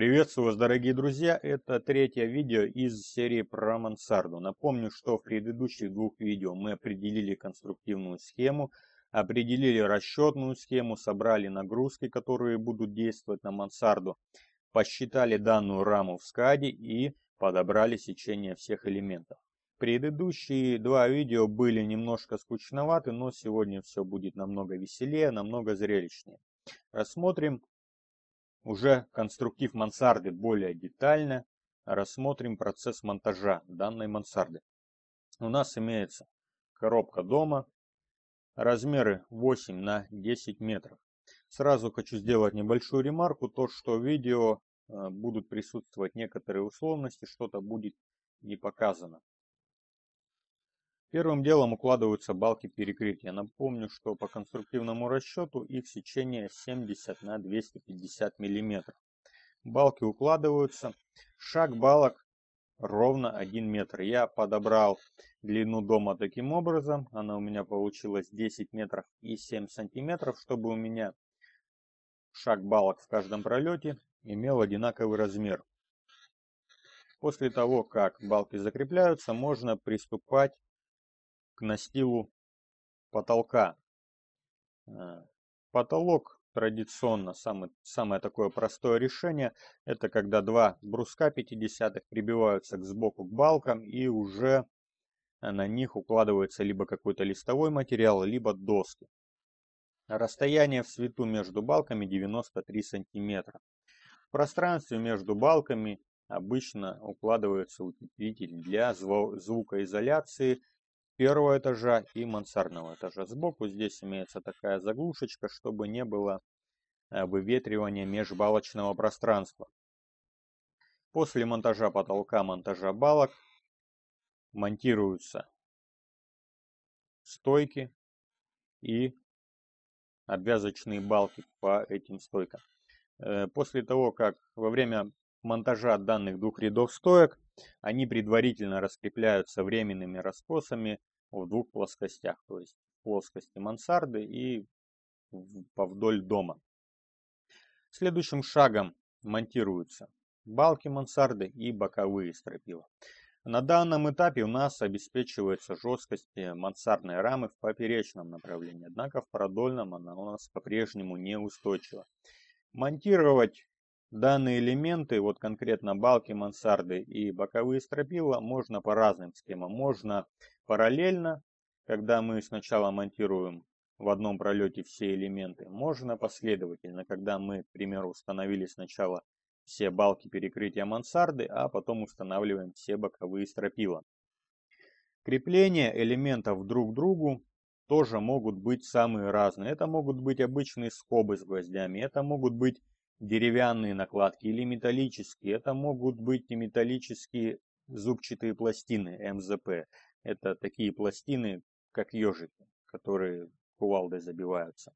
Приветствую вас, дорогие друзья! Это третье видео из серии про мансарду. Напомню, что в предыдущих двух видео мы определили конструктивную схему, определили расчетную схему, собрали нагрузки, которые будут действовать на мансарду, посчитали данную раму в скаде и подобрали сечение всех элементов. Предыдущие два видео были немножко скучноваты, но сегодня все будет намного веселее, намного зрелищнее. Рассмотрим уже конструктив мансарды более детально рассмотрим процесс монтажа данной мансарды. У нас имеется коробка дома, размеры 8 на 10 метров. Сразу хочу сделать небольшую ремарку, то что видео э, будут присутствовать некоторые условности, что-то будет не показано. Первым делом укладываются балки перекрытия. Напомню, что по конструктивному расчету их сечение 70 на 250 мм. Балки укладываются. Шаг балок ровно 1 метр. Я подобрал длину дома таким образом. Она у меня получилась 10 метров и 7 сантиметров, чтобы у меня шаг балок в каждом пролете имел одинаковый размер. После того, как балки закрепляются, можно приступать к настилу потолка. Э, потолок традиционно самый, самое такое простое решение, это когда два бруска 50 прибиваются к сбоку к балкам и уже на них укладывается либо какой-то листовой материал, либо доски. Расстояние в свету между балками 93 сантиметра. В пространстве между балками обычно укладывается утеплитель для звукоизоляции первого этажа и мансардного этажа. Сбоку здесь имеется такая заглушечка, чтобы не было э, выветривания межбалочного пространства. После монтажа потолка, монтажа балок монтируются стойки и обвязочные балки по этим стойкам. Э, после того, как во время монтажа данных двух рядов стоек, они предварительно раскрепляются временными раскосами в двух плоскостях, то есть в плоскости мансарды и вдоль дома. Следующим шагом монтируются балки мансарды и боковые стропила. На данном этапе у нас обеспечивается жесткость э, мансардной рамы в поперечном направлении, однако в продольном она у нас по-прежнему неустойчива. Монтировать данные элементы, вот конкретно балки мансарды и боковые стропила, можно по разным схемам. Можно Параллельно, когда мы сначала монтируем в одном пролете все элементы, можно последовательно, когда мы, к примеру, установили сначала все балки перекрытия мансарды, а потом устанавливаем все боковые стропила. Крепления элементов друг к другу тоже могут быть самые разные. Это могут быть обычные скобы с гвоздями, это могут быть деревянные накладки или металлические, это могут быть и металлические зубчатые пластины МЗП, это такие пластины, как ежики, которые кувалдой забиваются.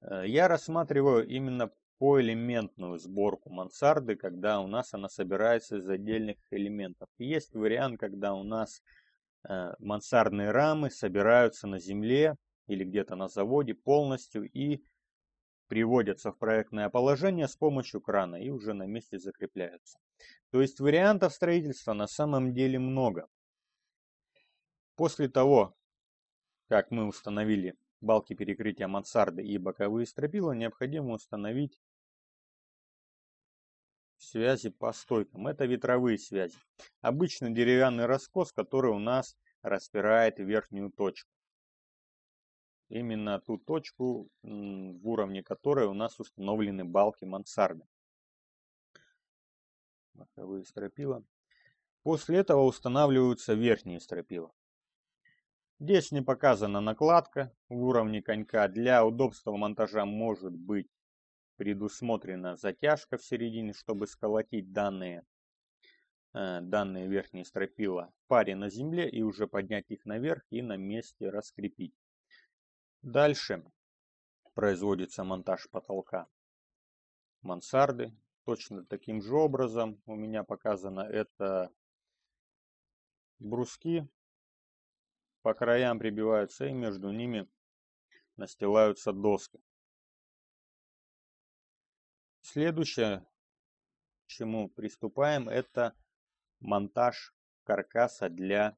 Э, я рассматриваю именно поэлементную сборку мансарды, когда у нас она собирается из отдельных элементов. Есть вариант, когда у нас э, мансардные рамы собираются на земле или где-то на заводе полностью и приводятся в проектное положение с помощью крана и уже на месте закрепляются. То есть вариантов строительства на самом деле много. После того, как мы установили балки перекрытия мансарды и боковые стропила, необходимо установить связи по стойкам. Это ветровые связи. Обычно деревянный раскос, который у нас распирает верхнюю точку. Именно ту точку, в уровне которой у нас установлены балки мансарды. Боковые стропила. После этого устанавливаются верхние стропила. Здесь не показана накладка в уровне конька. Для удобства монтажа может быть предусмотрена затяжка в середине, чтобы сколотить данные, э, данные верхние стропила в паре на земле и уже поднять их наверх и на месте раскрепить. Дальше производится монтаж потолка мансарды. Точно таким же образом у меня показано это бруски по краям прибиваются и между ними настилаются доски. Следующее, к чему приступаем, это монтаж каркаса для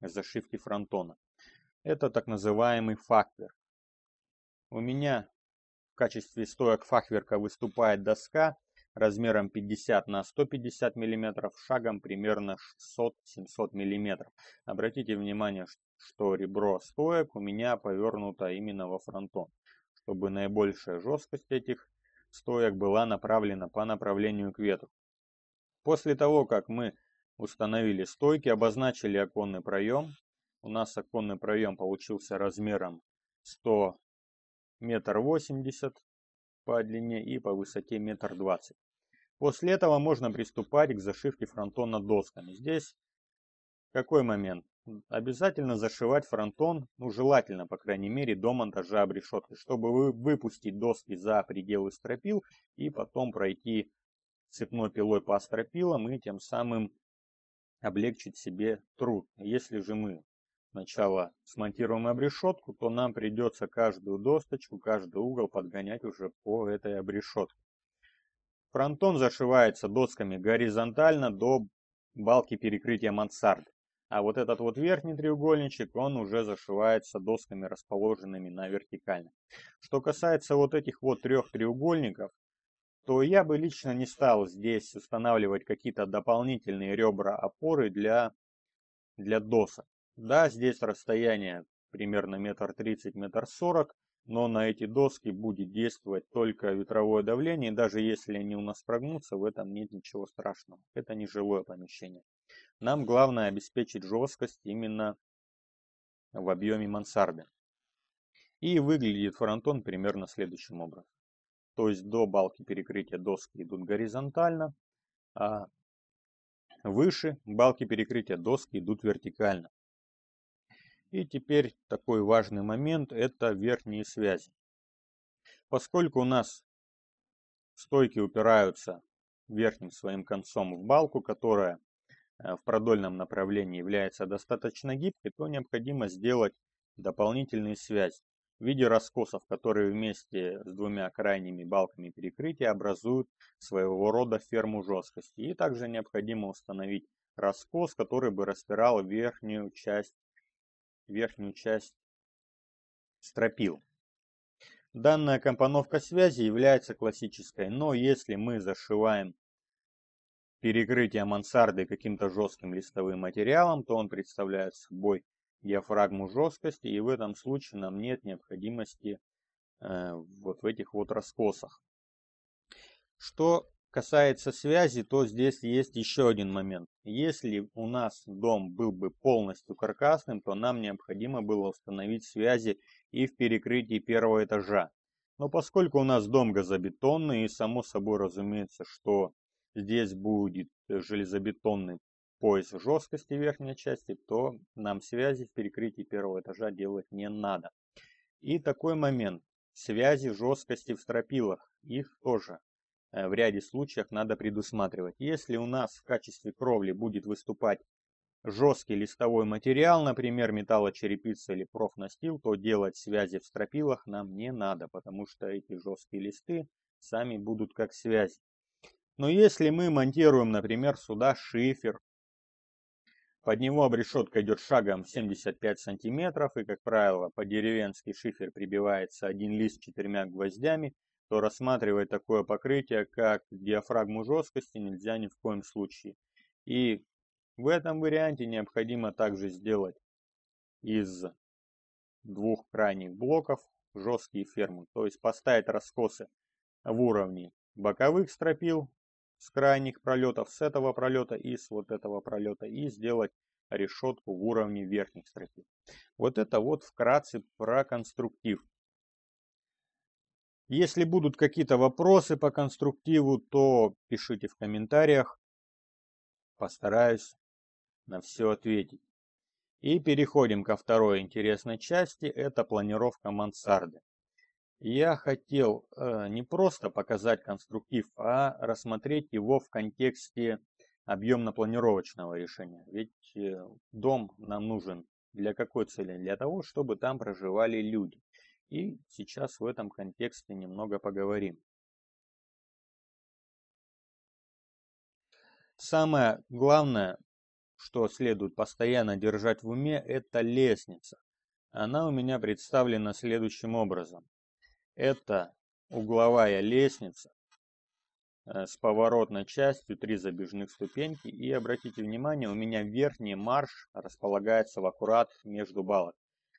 зашивки фронтона. Это так называемый факвер. У меня в качестве стоек фахверка выступает доска размером 50 на 150 мм, шагом примерно 600-700 мм. Обратите внимание, что ребро стоек у меня повернуто именно во фронтон, чтобы наибольшая жесткость этих стоек была направлена по направлению к ветру. После того, как мы установили стойки, обозначили оконный проем, у нас оконный проем получился размером 100 метр 80 по длине и по высоте метр двадцать. После этого можно приступать к зашивке фронтона досками. Здесь какой момент? Обязательно зашивать фронтон, ну желательно, по крайней мере, до монтажа обрешетки, чтобы вы выпустить доски за пределы стропил и потом пройти цепной пилой по стропилам и тем самым облегчить себе труд. Если же мы сначала смонтируем обрешетку, то нам придется каждую досточку, каждый угол подгонять уже по этой обрешетке. Фронтон зашивается досками горизонтально до балки перекрытия мансарды. А вот этот вот верхний треугольничек, он уже зашивается досками, расположенными на вертикально. Что касается вот этих вот трех треугольников, то я бы лично не стал здесь устанавливать какие-то дополнительные ребра опоры для, для досок. Да, здесь расстояние примерно метр тридцать, метр сорок, но на эти доски будет действовать только ветровое давление, даже если они у нас прогнутся, в этом нет ничего страшного. Это не жилое помещение. Нам главное обеспечить жесткость именно в объеме мансарды. И выглядит фронтон примерно следующим образом. То есть до балки перекрытия доски идут горизонтально, а выше балки перекрытия доски идут вертикально. И теперь такой важный момент – это верхние связи. Поскольку у нас стойки упираются верхним своим концом в балку, которая э, в продольном направлении является достаточно гибкой, то необходимо сделать дополнительные связи в виде раскосов, которые вместе с двумя крайними балками перекрытия образуют своего рода ферму жесткости. И также необходимо установить раскос, который бы распирал верхнюю часть верхнюю часть стропил. Данная компоновка связи является классической, но если мы зашиваем перекрытие мансарды каким-то жестким листовым материалом, то он представляет собой диафрагму жесткости, и в этом случае нам нет необходимости э, вот в этих вот раскосах. Что касается связи, то здесь есть еще один момент. Если у нас дом был бы полностью каркасным, то нам необходимо было установить связи и в перекрытии первого этажа. Но поскольку у нас дом газобетонный, и само собой разумеется, что здесь будет железобетонный пояс жесткости верхней части, то нам связи в перекрытии первого этажа делать не надо. И такой момент. Связи жесткости в стропилах. Их тоже Э, в ряде случаев надо предусматривать. Если у нас в качестве кровли будет выступать жесткий листовой материал, например, металлочерепица или профнастил, то делать связи в стропилах нам не надо, потому что эти жесткие листы сами будут как связи. Но если мы монтируем, например, сюда шифер, под него обрешетка идет шагом 75 сантиметров, и, как правило, по деревенский шифер прибивается один лист с четырьмя гвоздями, то рассматривать такое покрытие, как диафрагму жесткости, нельзя ни в коем случае. И в этом варианте необходимо также сделать из двух крайних блоков жесткие фермы, то есть поставить раскосы в уровне боковых стропил с крайних пролетов, с этого пролета и с вот этого пролета, и сделать решетку в уровне верхних стропил. Вот это вот вкратце про конструктив. Если будут какие-то вопросы по конструктиву, то пишите в комментариях. Постараюсь на все ответить. И переходим ко второй интересной части, это планировка мансарды. Я хотел э, не просто показать конструктив, а рассмотреть его в контексте объемно-планировочного решения. Ведь э, дом нам нужен для какой цели? Для того, чтобы там проживали люди. И сейчас в этом контексте немного поговорим. Самое главное, что следует постоянно держать в уме, это лестница. Она у меня представлена следующим образом. Это угловая лестница э, с поворотной частью, три забежных ступеньки. И обратите внимание, у меня верхний марш располагается в аккурат между балок.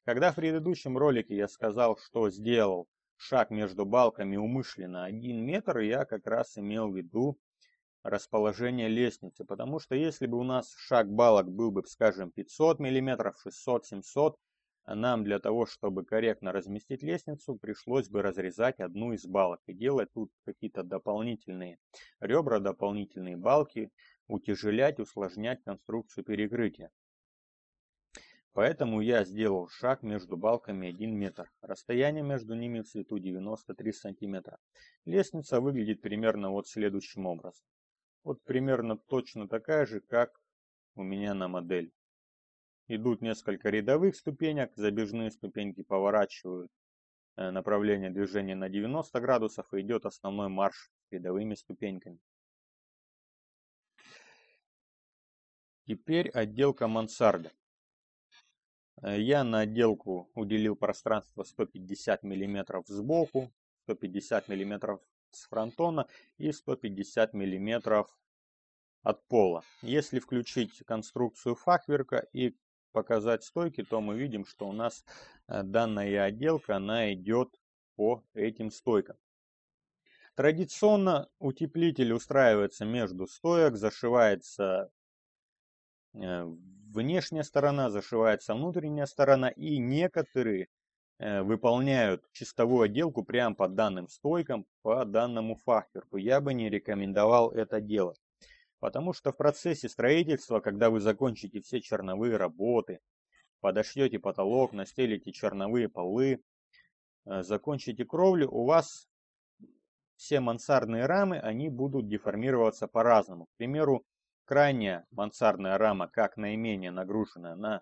Когда в предыдущем ролике я сказал, что сделал шаг между балками умышленно 1 метр, я как раз имел в виду расположение лестницы, потому что если бы у нас шаг балок был бы, скажем, 500 мм, 600, 700, нам для того, чтобы корректно разместить лестницу, пришлось бы разрезать одну из балок и делать тут какие-то дополнительные ребра, дополнительные балки, утяжелять, усложнять конструкцию перекрытия. Поэтому я сделал шаг между балками 1 метр. Расстояние между ними в цвету 93 сантиметра. Лестница выглядит примерно вот следующим образом. Вот примерно точно такая же, как у меня на модель. Идут несколько рядовых ступенек, забежные ступеньки поворачивают э, направление движения на 90 градусов и идет основной марш рядовыми ступеньками. Теперь отделка мансарды. Э, я на отделку уделил пространство 150 мм сбоку, 150 мм с фронтона и 150 мм от пола. Если включить конструкцию фахверка и показать стойки, то мы видим, что у нас э, данная отделка она идет по этим стойкам. Традиционно утеплитель устраивается между стоек, зашивается э, внешняя сторона, зашивается внутренняя сторона, и некоторые э, выполняют чистовую отделку прямо по данным стойкам, по данному фахверку. Я бы не рекомендовал это делать. Потому что в процессе строительства, когда вы закончите все черновые работы, подошьете потолок, настелите черновые полы, э, закончите кровлю, у вас все мансардные рамы, они будут деформироваться по-разному. К примеру, Крайняя мансардная рама, как наименее нагруженная, она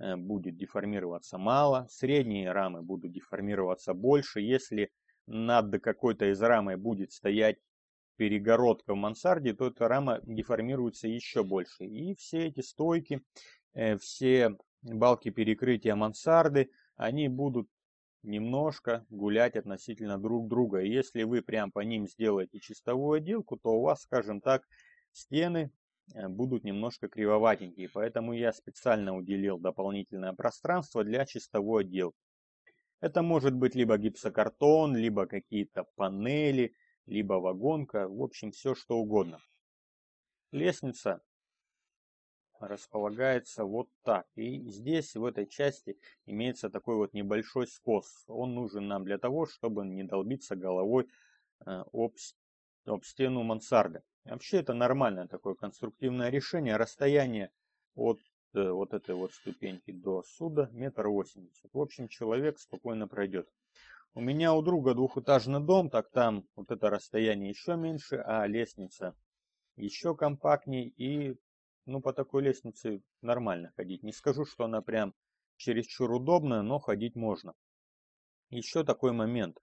э, будет деформироваться мало, средние рамы будут деформироваться больше. Если над какой-то из рамы будет стоять перегородка в мансарде, то эта рама деформируется еще больше. И все эти стойки, э, все балки перекрытия мансарды, они будут немножко гулять относительно друг друга. Если вы прям по ним сделаете чистовую отделку, то у вас, скажем так, стены Э, будут немножко кривоватенькие, поэтому я специально уделил дополнительное пространство для чистовой отделки. Это может быть либо гипсокартон, либо какие-то панели, либо вагонка, в общем все что угодно. Лестница располагается вот так. И здесь, в этой части, имеется такой вот небольшой скос. Он нужен нам для того, чтобы не долбиться головой э, об, об стену мансарды. Вообще это нормальное такое конструктивное решение. Расстояние от э, вот этой вот ступеньки до суда метр восемьдесят. В общем, человек спокойно пройдет. У меня у друга двухэтажный дом, так там вот это расстояние еще меньше, а лестница еще компактнее. И ну по такой лестнице нормально ходить. Не скажу, что она прям чересчур удобная, но ходить можно. Еще такой момент.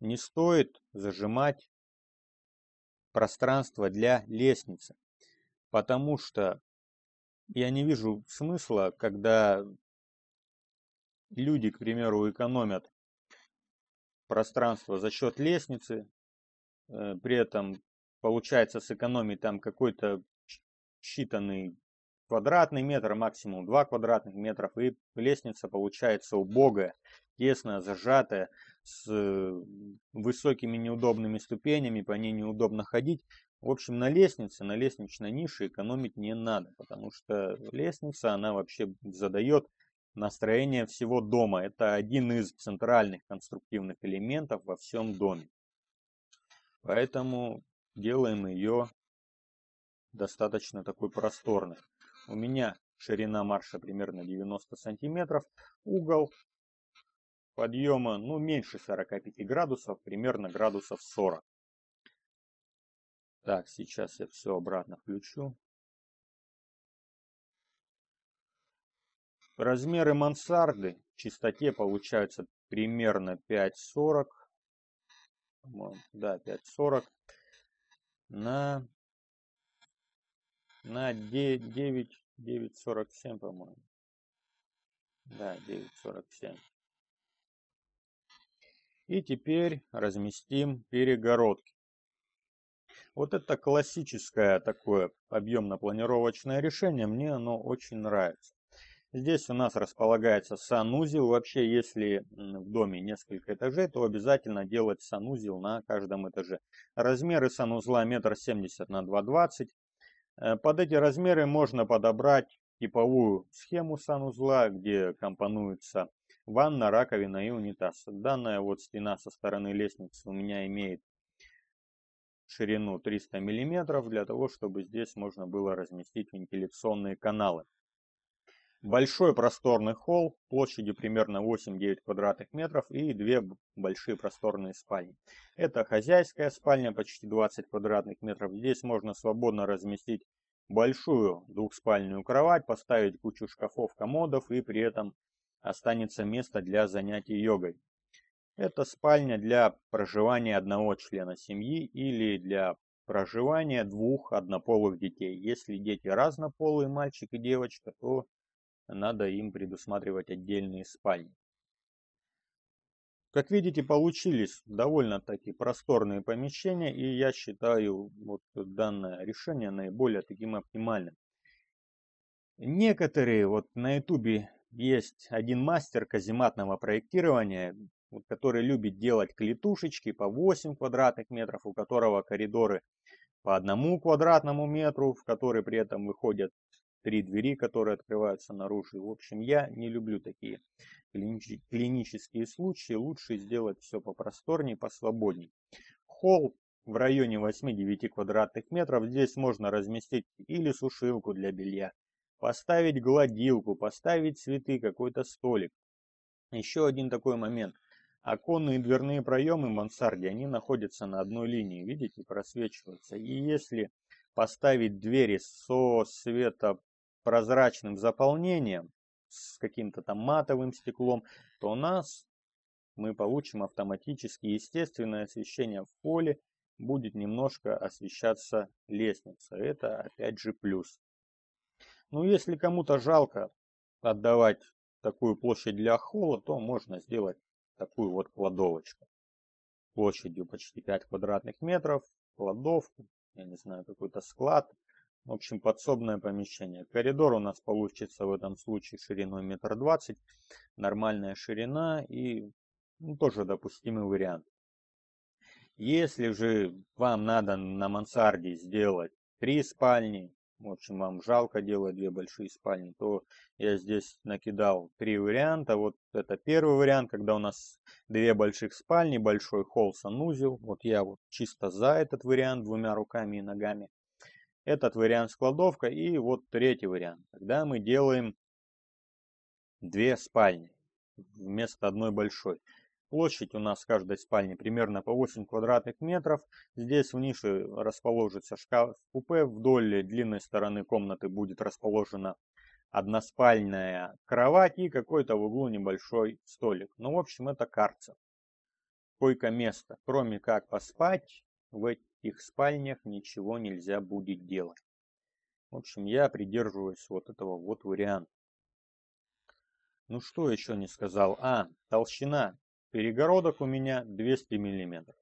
Не стоит зажимать пространство для лестницы. Потому что я не вижу смысла, когда люди, к примеру, экономят пространство за счет лестницы, э, при этом получается сэкономить там какой-то считанный квадратный метр, максимум 2 квадратных метров, и лестница получается убогая тесно, зажатая, с э, высокими неудобными ступенями, по ней неудобно ходить. В общем, на лестнице, на лестничной нише экономить не надо, потому что лестница, она вообще задает настроение всего дома. Это один из центральных конструктивных элементов во всем доме. Поэтому делаем ее достаточно такой просторной. У меня ширина марша примерно 90 сантиметров, угол подъема, ну, меньше 45 градусов, примерно градусов 40. Так, сейчас я все обратно включу. Размеры мансарды в чистоте получаются примерно 5,40. Да, 5,40 на, на 9,47, по-моему. Да, 9,47. И теперь разместим перегородки. Вот это классическое такое объемно-планировочное решение, мне оно очень нравится. Здесь у нас располагается санузел. Вообще, если в доме несколько этажей, то обязательно делать санузел на каждом этаже. Размеры санузла 1,70 на 2,20. Э, под эти размеры можно подобрать типовую схему санузла, где компонуется. Ванна, раковина и унитаз. Данная вот стена со стороны лестницы у меня имеет ширину 300 мм для того, чтобы здесь можно было разместить вентиляционные каналы. Большой просторный холл площадью примерно 8-9 квадратных метров и две большие просторные спальни. Это хозяйская спальня почти 20 квадратных метров. Здесь можно свободно разместить большую двухспальную кровать, поставить кучу шкафов, комодов и при этом останется место для занятий йогой. Это спальня для проживания одного члена семьи или для проживания двух однополых детей. Если дети разнополые, мальчик и девочка, то надо им предусматривать отдельные спальни. Как видите, получились довольно-таки просторные помещения, и я считаю вот данное решение наиболее таким оптимальным. Некоторые, вот на ютубе есть один мастер казематного проектирования, который любит делать клетушечки по 8 квадратных метров, у которого коридоры по одному квадратному метру, в который при этом выходят три двери, которые открываются наружу. В общем, я не люблю такие клинические случаи. Лучше сделать все попросторнее, посвободнее. Холл в районе 8-9 квадратных метров. Здесь можно разместить или сушилку для белья, поставить гладилку, поставить цветы, какой-то столик. Еще один такой момент. Оконные и дверные проемы в мансарде, они находятся на одной линии, видите, просвечиваются. И если поставить двери со светопрозрачным заполнением, с каким-то там матовым стеклом, то у нас мы получим автоматически естественное освещение в поле, будет немножко освещаться лестница. Это опять же плюс. Но ну, если кому-то жалко отдавать такую площадь для холла, то можно сделать такую вот кладовочку. Площадью почти 5 квадратных метров, кладовку, я не знаю, какой-то склад. В общем, подсобное помещение. Коридор у нас получится в этом случае шириной метр двадцать. Нормальная ширина и ну, тоже допустимый вариант. Если же вам надо на мансарде сделать три спальни, в общем, вам жалко делать две большие спальни, то я здесь накидал три варианта. Вот это первый вариант, когда у нас две больших спальни, большой холл, санузел. Вот я вот чисто за этот вариант двумя руками и ногами. Этот вариант складовка. И вот третий вариант, когда мы делаем две спальни вместо одной большой. Площадь у нас в каждой спальне примерно по 8 квадратных метров. Здесь в нише расположится шкаф-купе. Вдоль длинной стороны комнаты будет расположена односпальная кровать и какой-то в углу небольшой столик. Ну, в общем, это карцер, Койко-место. Кроме как поспать, в этих спальнях ничего нельзя будет делать. В общем, я придерживаюсь вот этого вот варианта. Ну что еще не сказал? А, толщина. Перегородок у меня 200 мм.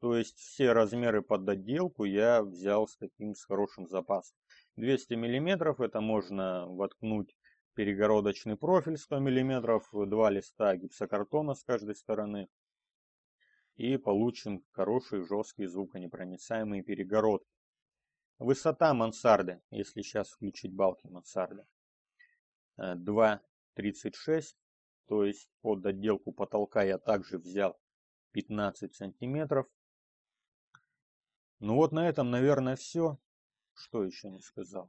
То есть все размеры под отделку я взял с таким с хорошим запасом. 200 мм это можно воткнуть перегородочный профиль 100 мм, два листа гипсокартона с каждой стороны. И получим хороший жесткий звуконепроницаемый перегород. Высота мансарды, если сейчас включить балки мансарды, 2,36 э, то есть под отделку потолка я также взял 15 сантиметров. Ну вот на этом, наверное, все. Что еще не сказал?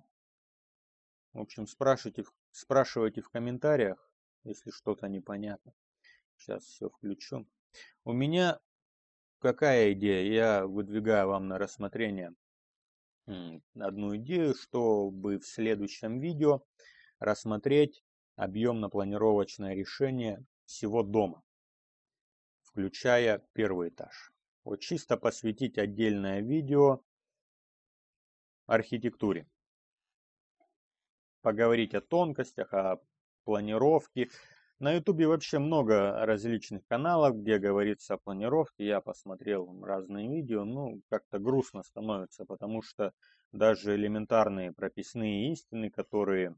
В общем, спрашивайте, спрашивайте в комментариях, если что-то непонятно. Сейчас все включу. У меня какая идея? Я выдвигаю вам на рассмотрение одну идею, чтобы в следующем видео рассмотреть объемно-планировочное решение всего дома, включая первый этаж. Вот чисто посвятить отдельное видео архитектуре. Поговорить о тонкостях, о планировке. На ютубе вообще много различных каналов, где говорится о планировке. Я посмотрел разные видео, ну как-то грустно становится, потому что даже элементарные прописные истины, которые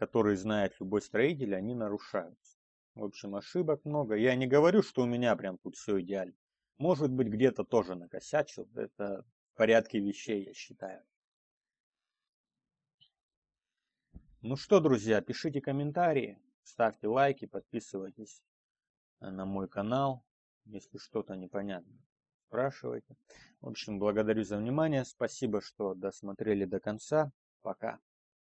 которые знает любой строитель, они нарушаются. В общем, ошибок много. Я не говорю, что у меня прям тут все идеально. Может быть, где-то тоже накосячил. Это в порядке вещей, я считаю. Ну что, друзья, пишите комментарии, ставьте лайки, подписывайтесь на мой канал, если что-то непонятно, спрашивайте. В общем, благодарю за внимание, спасибо, что досмотрели до конца, пока.